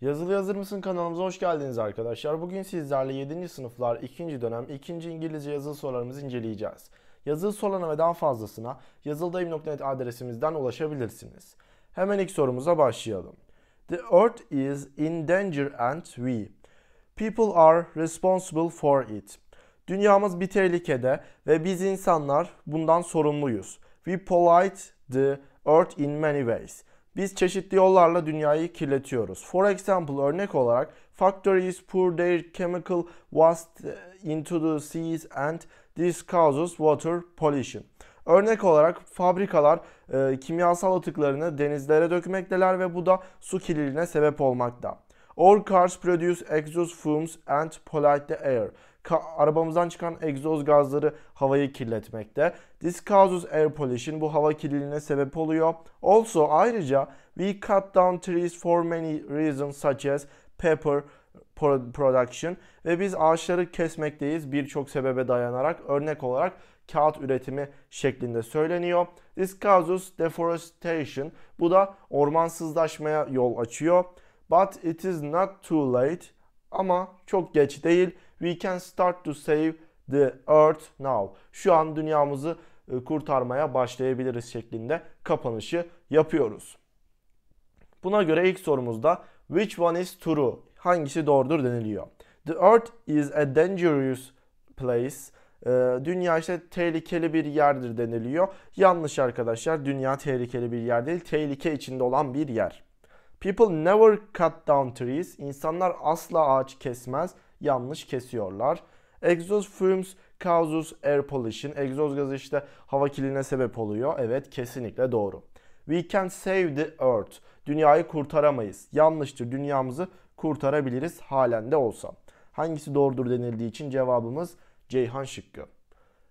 Yazılı Yazır mısın kanalımıza hoş geldiniz arkadaşlar. Bugün sizlerle 7. sınıflar 2. dönem 2. İngilizce yazılı sorularımızı inceleyeceğiz. Yazılı sorularına ve daha fazlasına yazıldayım.net adresimizden ulaşabilirsiniz. Hemen ilk sorumuza başlayalım. The earth is in danger and we, people are responsible for it. Dünyamız bir tehlikede ve biz insanlar bundan sorumluyuz. We polite the earth in many ways. Biz çeşitli yollarla dünyayı kirletiyoruz. For example örnek olarak factories pour their chemical waste into the seas and this causes water pollution. Örnek olarak fabrikalar e, kimyasal atıklarını denizlere dökmekteler ve bu da su kirliliğine sebep olmakta. All cars produce exhaust fumes and pollute the air arabamızdan çıkan egzoz gazları havayı kirletmekte. This causes air pollution. Bu hava kirliliğine sebep oluyor. Also ayrıca we cut down trees for many reasons such as paper production ve biz ağaçları kesmekteyiz birçok sebebe dayanarak örnek olarak kağıt üretimi şeklinde söyleniyor. This causes deforestation. Bu da ormansızlaşmaya yol açıyor. But it is not too late. Ama çok geç değil. We can start to save the earth now. Şu an dünyamızı e, kurtarmaya başlayabiliriz şeklinde kapanışı yapıyoruz. Buna göre ilk sorumuzda which one is true? Hangisi doğrudur deniliyor. The earth is a dangerous place. E, dünya işte tehlikeli bir yerdir deniliyor. Yanlış arkadaşlar. Dünya tehlikeli bir yer değil. Tehlike içinde olan bir yer. People never cut down trees. İnsanlar asla ağaç kesmez yanlış kesiyorlar. Egzoz fumes causes air pollution. Egzoz gazı işte hava kirliliğine sebep oluyor. Evet kesinlikle doğru. We can save the earth. Dünyayı kurtaramayız. Yanlıştır. Dünyamızı kurtarabiliriz halen de olsa. Hangisi doğrudur denildiği için cevabımız Ceyhan şıkkı.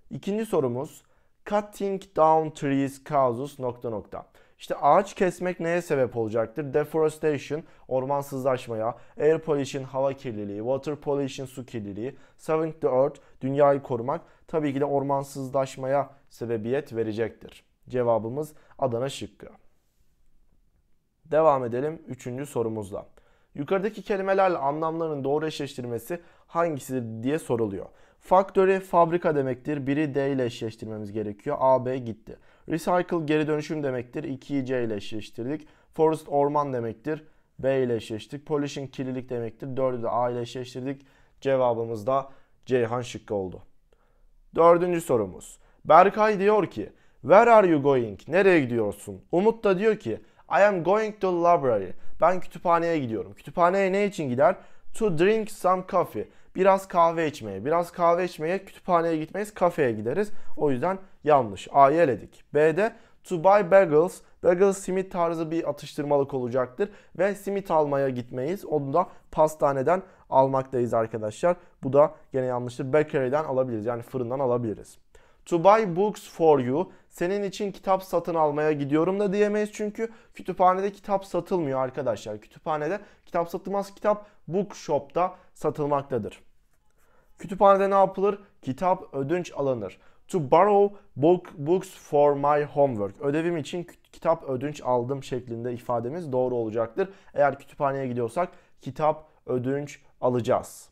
İkinci sorumuz cutting down trees causes nokta nokta. İşte ağaç kesmek neye sebep olacaktır? Deforestation, ormansızlaşmaya, air pollution, hava kirliliği, water pollution, su kirliliği, saving the earth, dünyayı korumak tabii ki de ormansızlaşmaya sebebiyet verecektir. Cevabımız Adana şıkkı. Devam edelim 3. sorumuzla. Yukarıdaki kelimelerle anlamlarının doğru eşleştirmesi hangisidir diye soruluyor. Faktörü fabrika demektir. Biri D ile eşleştirmemiz gerekiyor. A, B gitti. Recycle geri dönüşüm demektir. 2'yi C ile eşleştirdik. Forest orman demektir. B ile eşleştirdik. Pollution kirlilik demektir. 4'ü de A ile eşleştirdik. Cevabımız da Ceyhan şıkkı oldu. Dördüncü sorumuz. Berkay diyor ki Where are you going? Nereye gidiyorsun? Umut da diyor ki I am going to library. Ben kütüphaneye gidiyorum. Kütüphaneye ne için gider? To drink some coffee. Biraz kahve içmeye. Biraz kahve içmeye kütüphaneye gitmeyiz. Kafeye gideriz. O yüzden Yanlış. A'yı eledik. B'de to buy bagels. Bagels simit tarzı bir atıştırmalık olacaktır. Ve simit almaya gitmeyiz. Onu da pastaneden almaktayız arkadaşlar. Bu da gene yanlıştır. Bakery'den alabiliriz. Yani fırından alabiliriz. To buy books for you. Senin için kitap satın almaya gidiyorum da diyemeyiz çünkü kütüphanede kitap satılmıyor arkadaşlar. Kütüphanede kitap satılmaz. Kitap bookshop'ta satılmaktadır. Kütüphanede ne yapılır? Kitap ödünç alınır to borrow book, books for my homework. Ödevim için kitap ödünç aldım şeklinde ifademiz doğru olacaktır. Eğer kütüphaneye gidiyorsak kitap ödünç alacağız.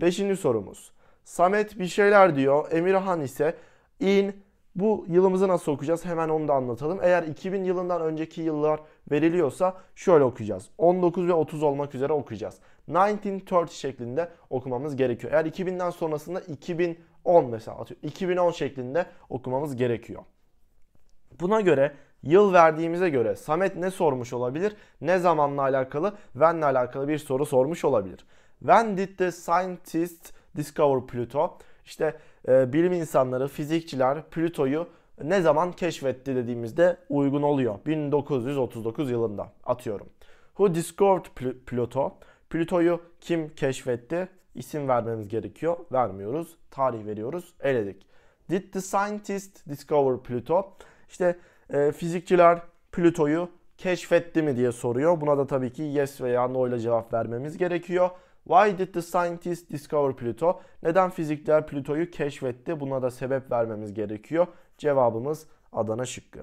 Beşinci sorumuz. Samet bir şeyler diyor. Emirhan ise in bu yılımızı nasıl okuyacağız? Hemen onu da anlatalım. Eğer 2000 yılından önceki yıllar veriliyorsa şöyle okuyacağız. 19 ve 30 olmak üzere okuyacağız. 1930 şeklinde okumamız gerekiyor. Eğer 2000'den sonrasında 2000 10 mesela atıyor. 2010 şeklinde okumamız gerekiyor. Buna göre yıl verdiğimize göre Samet ne sormuş olabilir? Ne zamanla alakalı? When'le alakalı bir soru sormuş olabilir. When did the scientist discover Pluto? İşte e, bilim insanları, fizikçiler Plüto'yu ne zaman keşfetti dediğimizde uygun oluyor. 1939 yılında atıyorum. Who discovered Pluto? Plüto'yu kim keşfetti? isim vermemiz gerekiyor. Vermiyoruz. Tarih veriyoruz. Eledik. Did the scientist discover Pluto? İşte e, fizikçiler Plüto'yu keşfetti mi diye soruyor. Buna da tabii ki yes veya no ile cevap vermemiz gerekiyor. Why did the scientist discover Pluto? Neden fizikçiler Plüto'yu keşfetti? Buna da sebep vermemiz gerekiyor. Cevabımız Adana şıkkı.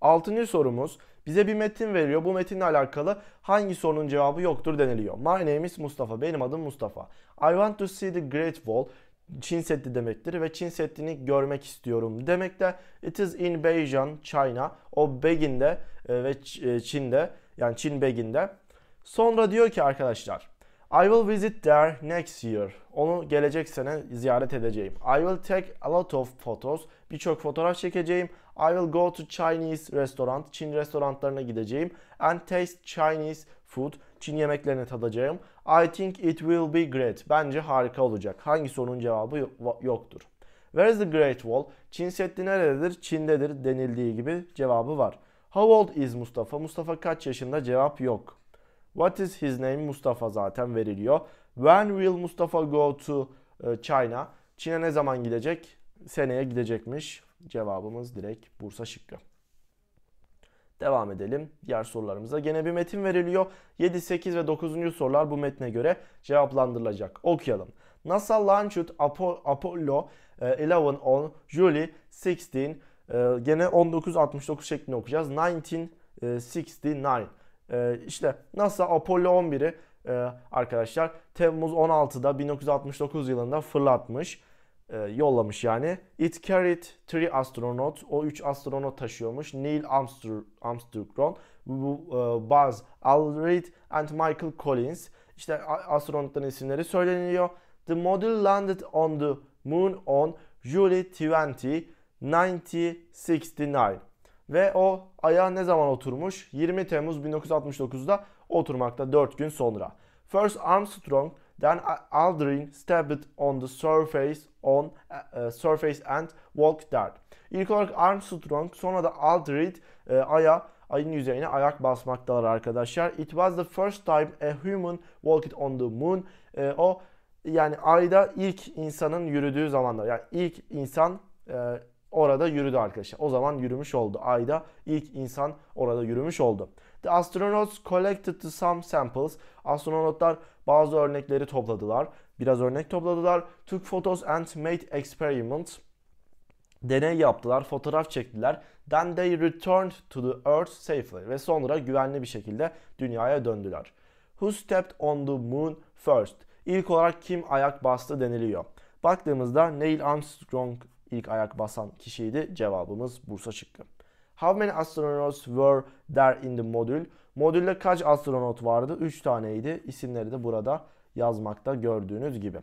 Altıncı sorumuz bize bir metin veriyor. Bu metinle alakalı hangi sorunun cevabı yoktur deniliyor. My name is Mustafa. Benim adım Mustafa. I want to see the Great Wall. Çin Seddi demektir ve Çin Seddi'ni görmek istiyorum demekte. De, it is in Beijing, China. O Begin'de e, ve e, Çin'de yani Çin Begin'de. Sonra diyor ki arkadaşlar I will visit there next year. Onu gelecek sene ziyaret edeceğim. I will take a lot of photos. Birçok fotoğraf çekeceğim. I will go to Chinese restaurant. Çin restoranlarına gideceğim. And taste Chinese food. Çin yemeklerini tadacağım. I think it will be great. Bence harika olacak. Hangi sorunun cevabı yoktur. Where is the Great Wall? Çin Seddi nerededir? Çin'dedir denildiği gibi cevabı var. How old is Mustafa? Mustafa kaç yaşında? Cevap yok. What is his name? Mustafa zaten veriliyor. When will Mustafa go to e, China? Çin'e ne zaman gidecek? Seneye gidecekmiş. Cevabımız direkt Bursa şıkkı. Devam edelim diğer sorularımıza. Gene bir metin veriliyor. 7, 8 ve 9. sorular bu metne göre cevaplandırılacak. Okuyalım. NASA launched Apollo 11 e, on July 16. E, gene 1969 şeklinde okuyacağız. 1969. E, işte NASA Apollo 11'i e, arkadaşlar Temmuz 16'da 1969 yılında fırlatmış. E, yollamış yani. It carried three astronauts. O üç astronot taşıyormuş. Neil Armstrong, Armstrong e, Buzz Aldrin and Michael Collins. İşte astronotların isimleri söyleniyor. The module landed on the moon on July 20, 1969. Ve o aya ne zaman oturmuş? 20 Temmuz 1969'da oturmakta 4 gün sonra. First Armstrong then Aldrin stepped on the surface on uh, surface and walked there. İlk olarak Armstrong sonra da Aldrin e, aya ayın yüzeyine ayak basmaktalar arkadaşlar. It was the first time a human walked on the moon. E, o yani ayda ilk insanın yürüdüğü zamanlar. Yani ilk insan e, orada yürüdü arkadaşlar. O zaman yürümüş oldu. Ayda ilk insan orada yürümüş oldu. The astronauts collected some samples. Astronotlar bazı örnekleri topladılar. Biraz örnek topladılar. Took photos and made experiments. Deney yaptılar, fotoğraf çektiler. Then they returned to the earth safely. Ve sonra güvenli bir şekilde dünyaya döndüler. Who stepped on the moon first? İlk olarak kim ayak bastı deniliyor. Baktığımızda Neil Armstrong ilk ayak basan kişiydi. Cevabımız Bursa çıktı. How many astronauts were there in the module? Modülde kaç astronot vardı? 3 taneydi. İsimleri de burada yazmakta gördüğünüz gibi.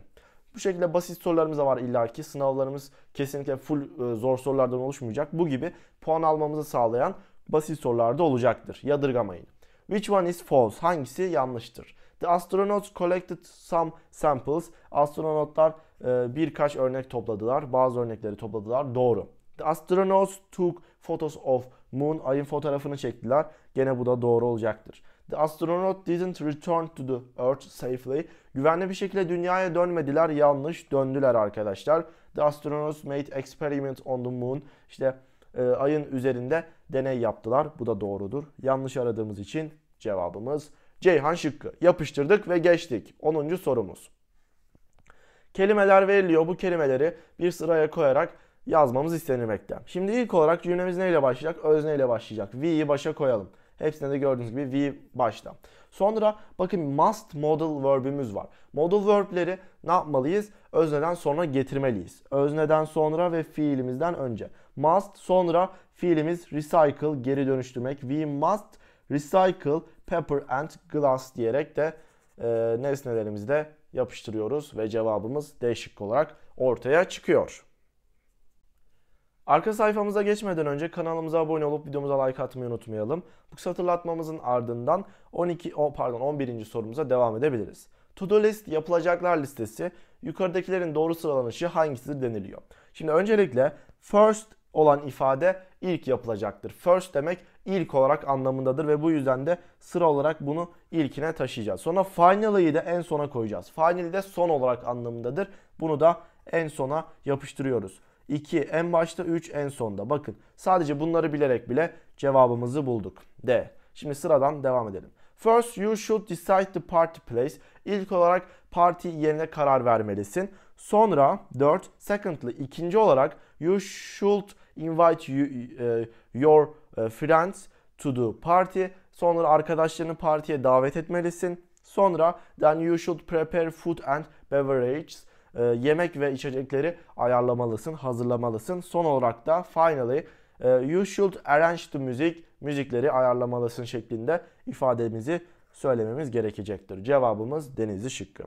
Bu şekilde basit sorularımız da var illaki. Sınavlarımız kesinlikle full e, zor sorulardan oluşmayacak. Bu gibi puan almamızı sağlayan basit sorularda olacaktır. Yadırgamayın. Which one is false? Hangisi yanlıştır? The astronauts collected some samples. Astronotlar e, birkaç örnek topladılar. Bazı örnekleri topladılar. Doğru. The astronauts took photos of moon. Ayın fotoğrafını çektiler. Gene bu da doğru olacaktır. The astronaut didn't return to the earth safely. Güvenli bir şekilde dünyaya dönmediler. Yanlış döndüler arkadaşlar. The astronauts made experiment on the moon. İşte e, ayın üzerinde deney yaptılar. Bu da doğrudur. Yanlış aradığımız için cevabımız Ceyhan şıkkı. Yapıştırdık ve geçtik. 10. sorumuz. Kelimeler veriliyor. Bu kelimeleri bir sıraya koyarak yazmamız istenilmekte. Şimdi ilk olarak cümlemiz neyle başlayacak? Özneyle başlayacak. V'yi başa koyalım. Hepsinde de gördüğünüz gibi V başta. Sonra bakın must model verb'ümüz var. Model verb'leri ne yapmalıyız? Özneden sonra getirmeliyiz. Özneden sonra ve fiilimizden önce. Must sonra fiilimiz recycle geri dönüştürmek. We must Recycle, Paper and Glass diyerek de e, nesnelerimizi de yapıştırıyoruz ve cevabımız değişik olarak ortaya çıkıyor. Arka sayfamıza geçmeden önce kanalımıza abone olup videomuza like atmayı unutmayalım. Bu hatırlatmamızın ardından 12 o pardon 11. sorumuza devam edebiliriz. To do list yapılacaklar listesi yukarıdakilerin doğru sıralanışı hangisidir deniliyor. Şimdi öncelikle first olan ifade ilk yapılacaktır. First demek ilk olarak anlamındadır ve bu yüzden de sıra olarak bunu ilkine taşıyacağız. Sonra finally'yi de en sona koyacağız. Finally de son olarak anlamındadır. Bunu da en sona yapıştırıyoruz. 2 en başta 3 en sonda. Bakın sadece bunları bilerek bile cevabımızı bulduk. D. Şimdi sıradan devam edelim. First you should decide the party place. İlk olarak parti yerine karar vermelisin. Sonra 4. Secondly ikinci olarak you should invite you, e, your e, friends to the party. Sonra arkadaşlarını partiye davet etmelisin. Sonra then you should prepare food and beverages. E, yemek ve içecekleri ayarlamalısın, hazırlamalısın. Son olarak da finally e, you should arrange the music. Müzikleri ayarlamalısın şeklinde ifademizi söylememiz gerekecektir. Cevabımız denizli şıkkı.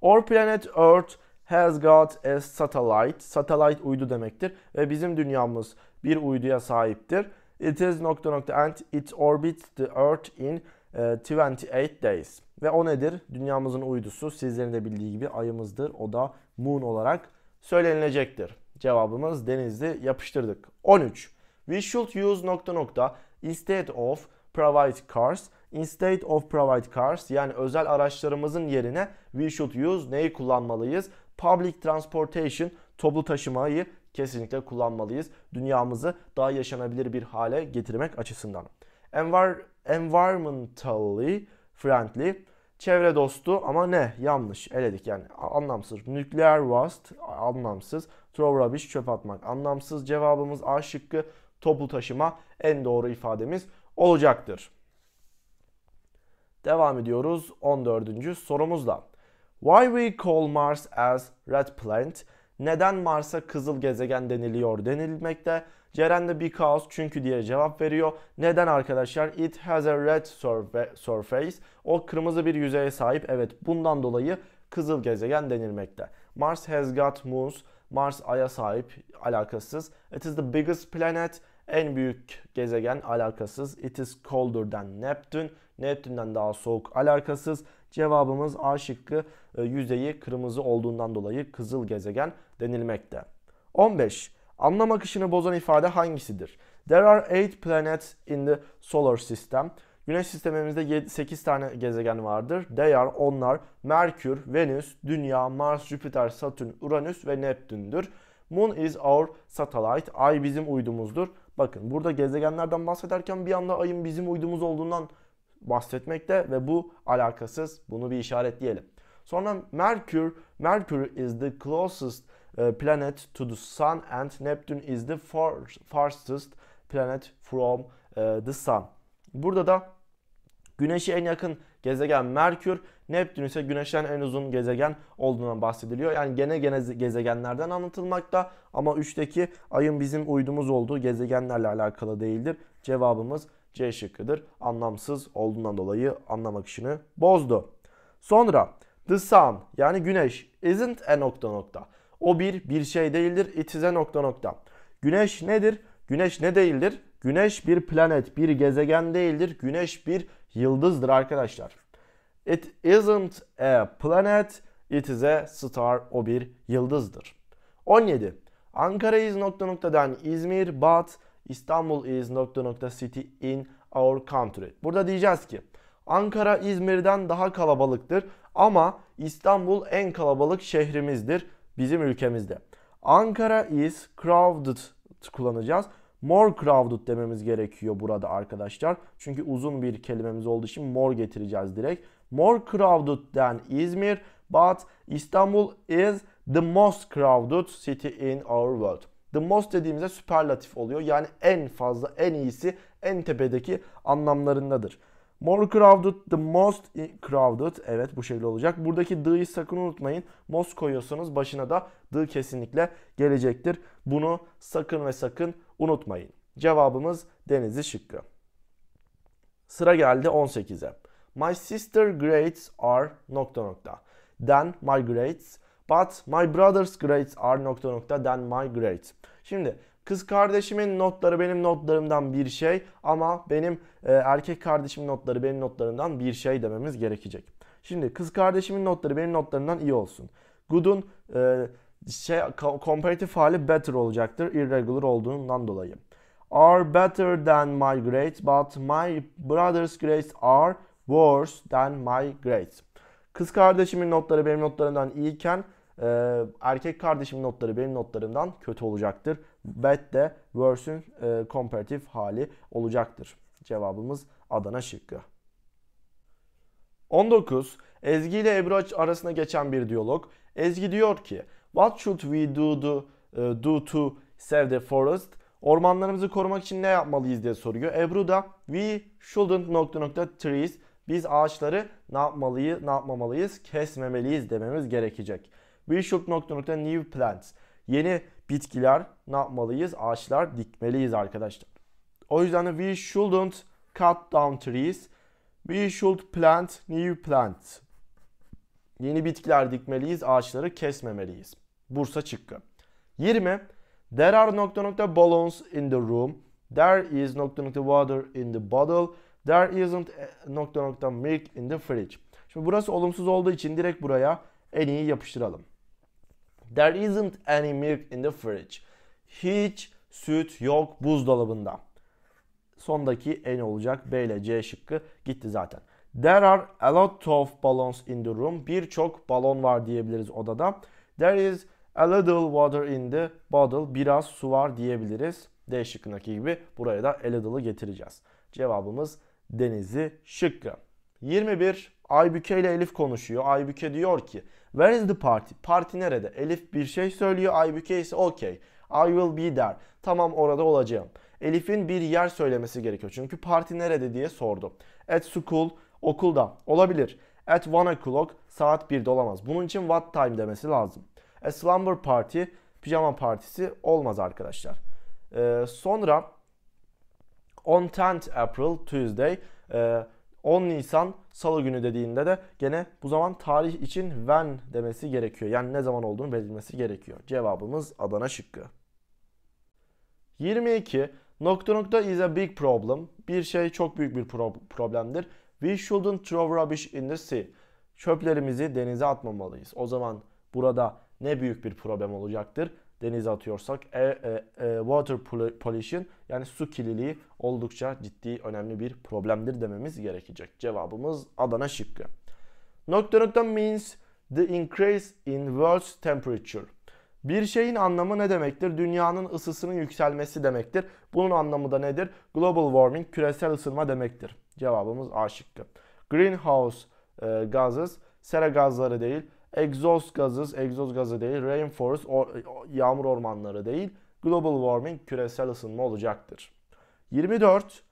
Our planet Earth has got a satellite. Satellite uydu demektir ve bizim dünyamız bir uyduya sahiptir. It is nokta nokta and it orbits the earth in uh, e, 28 days. Ve o nedir? Dünyamızın uydusu sizlerin de bildiği gibi ayımızdır. O da moon olarak söylenilecektir. Cevabımız Denizli yapıştırdık. 13. We should use nokta nokta instead of provide cars. Instead of provide cars yani özel araçlarımızın yerine we should use neyi kullanmalıyız? Public transportation toplu taşımayı kesinlikle kullanmalıyız. Dünyamızı daha yaşanabilir bir hale getirmek açısından. Envar environmentally friendly çevre dostu ama ne? Yanlış. Eledik yani anlamsız. Nükleer waste anlamsız. Throw rubbish çöp atmak anlamsız. Cevabımız A şıkkı toplu taşıma en doğru ifademiz olacaktır. Devam ediyoruz 14. sorumuzla. Why we call Mars as red planet? Neden Mars'a kızıl gezegen deniliyor denilmekte. Ceren de bir kaos çünkü diye cevap veriyor. Neden arkadaşlar? It has a red surface. O kırmızı bir yüzeye sahip. Evet bundan dolayı kızıl gezegen denilmekte. Mars has got moons. Mars aya sahip alakasız. It is the biggest planet en büyük gezegen alakasız. It is colder than Neptune. Neptün'den daha soğuk alakasız. Cevabımız A şıkkı e, yüzeyi kırmızı olduğundan dolayı kızıl gezegen denilmekte. 15. Anlam akışını bozan ifade hangisidir? There are 8 planets in the solar system. Güneş sistemimizde 8 tane gezegen vardır. They are onlar Merkür, Venüs, Dünya, Mars, Jüpiter, Satürn, Uranüs ve Neptün'dür. Moon is our satellite. Ay bizim uydumuzdur. Bakın burada gezegenlerden bahsederken bir anda ayın bizim uydumuz olduğundan bahsetmekte ve bu alakasız. Bunu bir işaretleyelim. Sonra Merkür, Merkür is the closest e, planet to the sun and Neptune is the far, farthest planet from e, the sun. Burada da Güneş'e en yakın gezegen Merkür, Neptün ise Güneş'ten en uzun gezegen olduğundan bahsediliyor. Yani gene gene gezegenlerden anlatılmakta ama üçteki ayın bizim uydumuz olduğu gezegenlerle alakalı değildir. Cevabımız C şıkkıdır. Anlamsız olduğundan dolayı anlam akışını bozdu. Sonra the sun yani güneş isn't a nokta nokta. O bir bir şey değildir. It is a nokta nokta. Güneş nedir? Güneş ne değildir? Güneş bir planet, bir gezegen değildir. Güneş bir yıldızdır arkadaşlar. It isn't a planet, it is a star. O bir yıldızdır. 17. Ankara is nokta noktadan İzmir, but İstanbul is nokta nokta city in our country. Burada diyeceğiz ki Ankara İzmir'den daha kalabalıktır ama İstanbul en kalabalık şehrimizdir bizim ülkemizde. Ankara is crowded kullanacağız. More crowded dememiz gerekiyor burada arkadaşlar. Çünkü uzun bir kelimemiz olduğu için more getireceğiz direkt. More crowded than İzmir but İstanbul is the most crowded city in our world. The most dediğimizde süperlatif oluyor. Yani en fazla, en iyisi, en tepedeki anlamlarındadır. More crowded, the most crowded. Evet bu şekilde olacak. Buradaki the'yi sakın unutmayın. Most koyuyorsanız başına da the kesinlikle gelecektir. Bunu sakın ve sakın unutmayın. Cevabımız denizi şıkkı. Sıra geldi 18'e. My sister grades are nokta nokta. Then my grades. But my brother's grades are nokta nokta. Then my grades. Şimdi kız kardeşimin notları benim notlarımdan bir şey ama benim e, erkek kardeşimin notları benim notlarımdan bir şey dememiz gerekecek. Şimdi kız kardeşimin notları benim notlarımdan iyi olsun. Good'un e, şey komparatif hali better olacaktır irregular olduğundan dolayı. Are better than my grades but my brother's grades are worse than my grades. Kız kardeşimin notları benim notlarımdan iyiken, e, erkek kardeşimin notları benim notlarımdan kötü olacaktır. Bet de worse'ün e, komparatif hali olacaktır. Cevabımız Adana şıkkı. 19. Ezgi ile Ebru arasında geçen bir diyalog. Ezgi diyor ki What should we do to, e, do to save the forest? Ormanlarımızı korumak için ne yapmalıyız diye soruyor. Ebru da we shouldn't nokta nokta trees. Biz ağaçları ne yapmalıyız, ne yapmamalıyız, kesmemeliyiz dememiz gerekecek. We should nokta nokta new plants. Yeni bitkiler ne yapmalıyız? Ağaçlar dikmeliyiz arkadaşlar. O yüzden de we shouldn't cut down trees. We should plant new plants. Yeni bitkiler dikmeliyiz, ağaçları kesmemeliyiz. Bursa çıkkı. 20. There are nokta nokta balloons in the room. There is nokta nokta water in the bottle. There isn't eh, nokta nokta milk in the fridge. Şimdi burası olumsuz olduğu için direkt buraya en iyi yapıştıralım. There isn't any milk in the fridge. Hiç süt yok buzdolabında. Sondaki en olacak B ile C şıkkı gitti zaten. There are a lot of balloons in the room. Birçok balon var diyebiliriz odada. There is a little water in the bottle. Biraz su var diyebiliriz. D şıkkındaki gibi buraya da a little'ı getireceğiz. Cevabımız denizi şıkkı. 21. Aybüke ile Elif konuşuyor. Aybüke diyor ki Where is the party? Parti nerede? Elif bir şey söylüyor. Aybüke ise okay. I will be there. Tamam orada olacağım. Elif'in bir yer söylemesi gerekiyor. Çünkü parti nerede diye sordu. At school Okulda olabilir. At one o'clock saat 1'de olamaz. Bunun için what time demesi lazım. A slumber party pijama partisi olmaz arkadaşlar. Ee, sonra on 10th April Tuesday e, 10 Nisan salı günü dediğinde de gene bu zaman tarih için when demesi gerekiyor. Yani ne zaman olduğunu belirtmesi gerekiyor. Cevabımız Adana şıkkı. 22 nokta nokta is a big problem. Bir şey çok büyük bir problemdir. We shouldn't throw rubbish in the sea. Çöplerimizi denize atmamalıyız. O zaman burada ne büyük bir problem olacaktır? Denize atıyorsak e, e, e, water pollution yani su kirliliği oldukça ciddi önemli bir problemdir dememiz gerekecek. Cevabımız Adana şıkkı. Nokta nokta means the increase in world's temperature. Bir şeyin anlamı ne demektir? Dünyanın ısısının yükselmesi demektir. Bunun anlamı da nedir? Global warming, küresel ısınma demektir. Cevabımız A şıkkı. Greenhouse e, gazız, sera gazları değil. exhaust gazız, egzoz gazı değil. Rainforest, or, yağmur ormanları değil. Global warming, küresel ısınma olacaktır. 24.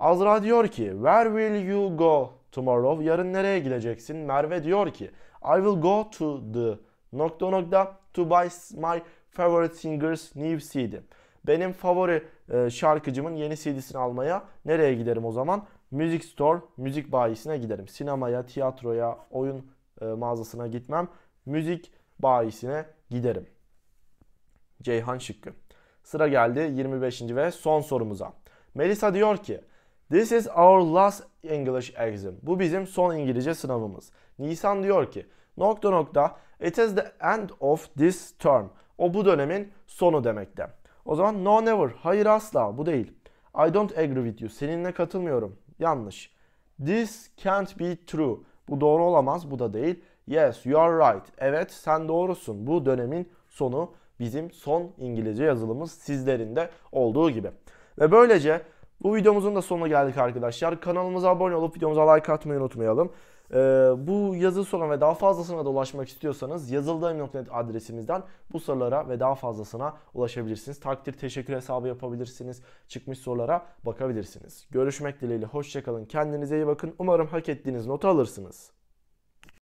Azra diyor ki, where will you go tomorrow? Yarın nereye gideceksin? Merve diyor ki, I will go to the nokta nokta to buy my favorite singer's new CD. Benim favori e, şarkıcımın yeni CD'sini almaya nereye giderim o zaman? Müzik store, müzik bayisine giderim. Sinemaya, tiyatroya, oyun e, mağazasına gitmem. Müzik bayisine giderim. Ceyhan şıkkı. Sıra geldi 25. ve son sorumuza. Melisa diyor ki This is our last English exam. Bu bizim son İngilizce sınavımız. Nisan diyor ki nokta nokta it is the end of this term. O bu dönemin sonu demekte. O zaman no never hayır asla bu değil. I don't agree with you. Seninle katılmıyorum. Yanlış. This can't be true. Bu doğru olamaz. Bu da değil. Yes, you are right. Evet, sen doğrusun. Bu dönemin sonu bizim son İngilizce yazılımız sizlerin de olduğu gibi. Ve böylece bu videomuzun da sonuna geldik arkadaşlar. Kanalımıza abone olup videomuza like atmayı unutmayalım. Ee, bu yazı sorularına ve daha fazlasına da ulaşmak istiyorsanız yazıldayım.net adresimizden bu sorulara ve daha fazlasına ulaşabilirsiniz. Takdir teşekkür hesabı yapabilirsiniz. Çıkmış sorulara bakabilirsiniz. Görüşmek dileğiyle. Hoşçakalın. Kendinize iyi bakın. Umarım hak ettiğiniz notu alırsınız.